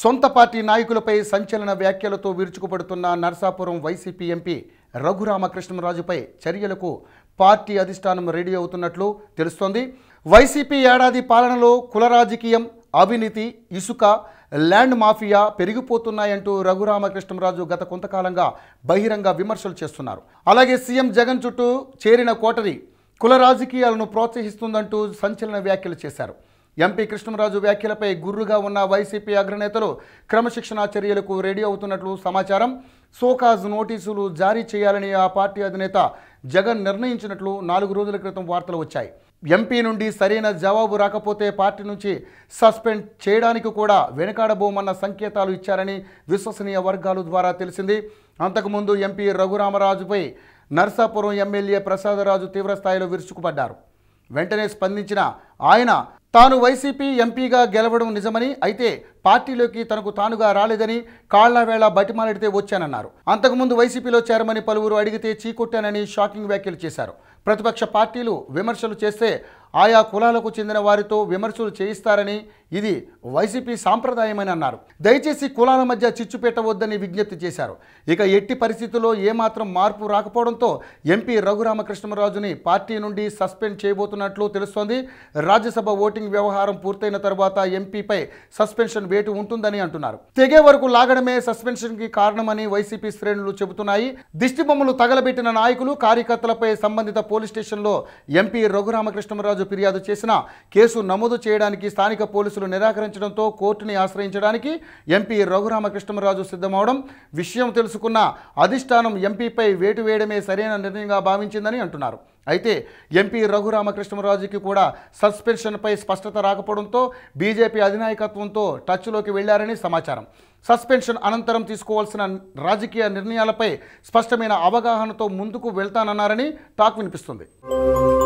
సొంత పార్టీ నాయకులపై సంచలన వ్యాఖ్యలతో విరుచుకుపడుతున్న నర్సాపురం వైసీపీ ఎంపీ రఘురామకృష్ణరాజుపై చర్యలకు పార్టీ అధిష్టానం రెడీ అవుతున్నట్లు తెలుస్తోంది వైసీపీ ఏడాది పాలనలో కుల రాజకీయం అవినీతి ఇసుక ల్యాండ్ మాఫియా పెరిగిపోతున్నాయంటూ రఘురామకృష్ణరాజు గత కొంతకాలంగా బహిరంగ విమర్శలు చేస్తున్నారు అలాగే సీఎం జగన్ చుట్టూ చేరిన కోటరి కుల రాజకీయాలను ప్రోత్సహిస్తుందంటూ సంచలన వ్యాఖ్యలు చేశారు ఎంపీ కృష్ణరాజు వ్యాఖ్యలపై గుర్రుగా ఉన్న వైసీపీ అగ్రనేతలు క్రమశిక్షణా చర్యలకు రెడీ అవుతున్నట్లు సమాచారం సోకాజ్ నోటీసులు జారీ చేయాలని ఆ పార్టీ అధినేత జగన్ నిర్ణయించినట్లు నాలుగు రోజుల క్రితం వార్తలు వచ్చాయి ఎంపీ నుండి సరైన జవాబు రాకపోతే పార్టీ నుంచి సస్పెండ్ చేయడానికి కూడా వెనుకాడబోమన్న సంకేతాలు ఇచ్చారని విశ్వసనీయ వర్గాలు ద్వారా తెలిసింది అంతకుముందు ఎంపీ రఘురామరాజుపై నర్సాపురం ఎమ్మెల్యే ప్రసాదరాజు తీవ్రస్థాయిలో విరుచుకుపడ్డారు వెంటనే స్పందించిన ఆయన తాను వైసీపీ ఎంపీగా గెలవడం నిజమని అయితే పార్టీలోకి తనకు తానుగా రాలేదని కాళ్లవేళ బతిమాలడితే వచ్చానన్నారు అంతకుముందు వైసీపీలో చేరమని పలువురు అడిగితే చీకొట్టానని షాకింగ్ వ్యాఖ్యలు చేశారు ప్రతిపక్ష పార్టీలు విమర్శలు చేస్తే ఆయా కులాలకు చెందిన వారితో విమర్శలు చేయిస్తారని ఇది వైసీపీ సాంప్రదాయమని అన్నారు దయచేసి కులాల మధ్య చిచ్చు పెట్టవద్దని విజ్ఞప్తి చేశారు ఇక ఎట్టి పరిస్థితుల్లో ఏమాత్రం మార్పు రాకపోవడంతో ఎంపీ రఘురామకృష్ణరాజుని పార్టీ నుండి సస్పెండ్ చేయబోతున్నట్లు తెలుస్తోంది రాజ్యసభ ఓటింగ్ వ్యవహారం పూర్తయిన తర్వాత ఎంపీపై సస్పెన్షన్ వేటు ఉంటుందని అంటున్నారు తెగే వరకు లాగడమే సస్పెన్షన్కి కారణమని వైసీపీ శ్రేణులు చెబుతున్నాయి దిష్టిబొమ్మలు తగలబెట్టిన నాయకులు కార్యకర్తలపై సంబంధిత పోలీస్ స్టేషన్లో ఎంపీ రఘురామకృష్ణరాజు నాగరాజు ఫిర్యాదు చేసిన కేసు నమోదు చేయడానికి స్థానిక పోలీసులు నిరాకరించడంతో కోర్టుని ఆశ్రయించడానికి ఎంపీ రఘురామకృష్ణరాజు సిద్ధమవడం విషయం తెలుసుకున్న అధిష్టానం ఎంపీపై వేటు వేయడమే సరైన నిర్ణయంగా భావించిందని అంటున్నారు అయితే ఎంపీ రఘురామకృష్ణరాజుకి కూడా సస్పెన్షన్పై స్పష్టత రాకపోవడంతో బీజేపీ అధినాయకత్వంతో టచ్లోకి వెళ్లారని సమాచారం సస్పెన్షన్ అనంతరం తీసుకోవాల్సిన రాజకీయ నిర్ణయాలపై స్పష్టమైన అవగాహనతో ముందుకు వెళ్తానన్నారని టాక్ వినిపిస్తుంది